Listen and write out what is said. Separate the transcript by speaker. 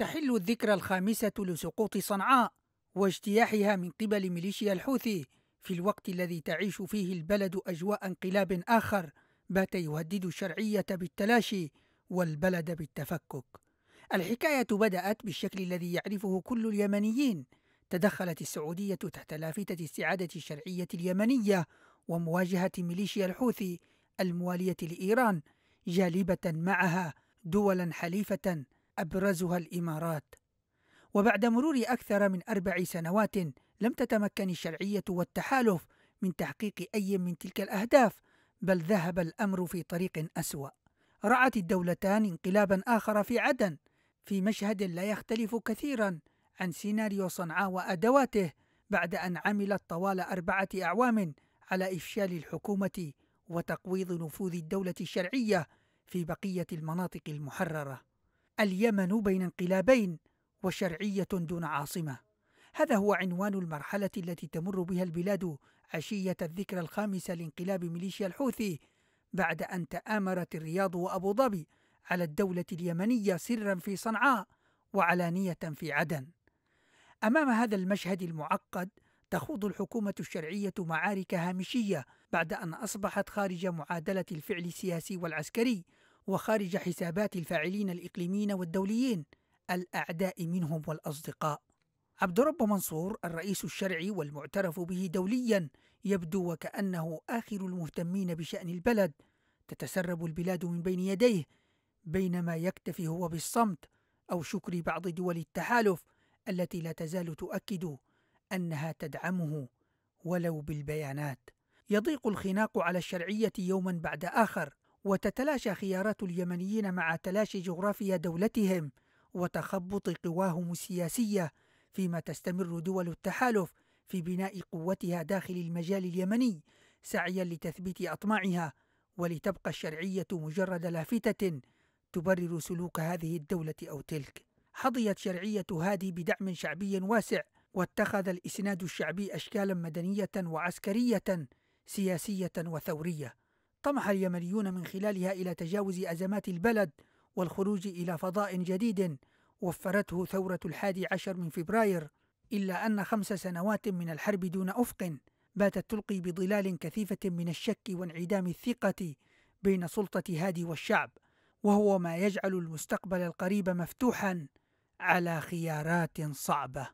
Speaker 1: تحل الذكرى الخامسة لسقوط صنعاء واجتياحها من قبل ميليشيا الحوثي في الوقت الذي تعيش فيه البلد أجواء انقلاب آخر بات يهدد الشرعية بالتلاشي والبلد بالتفكك. الحكاية بدأت بالشكل الذي يعرفه كل اليمنيين. تدخلت السعودية تحت لافتة استعادة الشرعية اليمنية ومواجهة ميليشيا الحوثي الموالية لإيران جالبة معها دولا حليفة أبرزها الإمارات وبعد مرور أكثر من أربع سنوات لم تتمكن الشرعية والتحالف من تحقيق أي من تلك الأهداف بل ذهب الأمر في طريق أسوأ رعت الدولتان انقلابا آخر في عدن في مشهد لا يختلف كثيرا عن سيناريو صنعاء وأدواته بعد أن عملت طوال أربعة أعوام على إفشال الحكومة وتقويض نفوذ الدولة الشرعية في بقية المناطق المحررة اليمن بين انقلابين وشرعية دون عاصمة هذا هو عنوان المرحلة التي تمر بها البلاد عشية الذكرى الخامسة لانقلاب ميليشيا الحوثي بعد أن تآمرت الرياض وأبو ظبي على الدولة اليمنية سرا في صنعاء وعلانية في عدن أمام هذا المشهد المعقد تخوض الحكومة الشرعية معارك هامشية بعد أن أصبحت خارج معادلة الفعل السياسي والعسكري وخارج حسابات الفاعلين الإقليميين والدوليين الأعداء منهم والأصدقاء عبد رب منصور الرئيس الشرعي والمعترف به دوليا يبدو وكأنه آخر المهتمين بشأن البلد تتسرب البلاد من بين يديه بينما يكتفي هو بالصمت أو شكر بعض دول التحالف التي لا تزال تؤكد أنها تدعمه ولو بالبيانات يضيق الخناق على الشرعية يوما بعد آخر وتتلاشى خيارات اليمنيين مع تلاشي جغرافيا دولتهم وتخبط قواهم السياسيه فيما تستمر دول التحالف في بناء قوتها داخل المجال اليمني سعيا لتثبيت اطماعها ولتبقى الشرعيه مجرد لافته تبرر سلوك هذه الدوله او تلك. حظيت شرعيه هادي بدعم شعبي واسع واتخذ الاسناد الشعبي اشكالا مدنيه وعسكريه سياسيه وثوريه طمح اليمنيون من خلالها إلى تجاوز أزمات البلد والخروج إلى فضاء جديد وفرته ثورة الحادي عشر من فبراير إلا أن خمس سنوات من الحرب دون أفق باتت تلقي بظلال كثيفة من الشك وانعدام الثقة بين سلطة هادي والشعب وهو ما يجعل المستقبل القريب مفتوحا على خيارات صعبه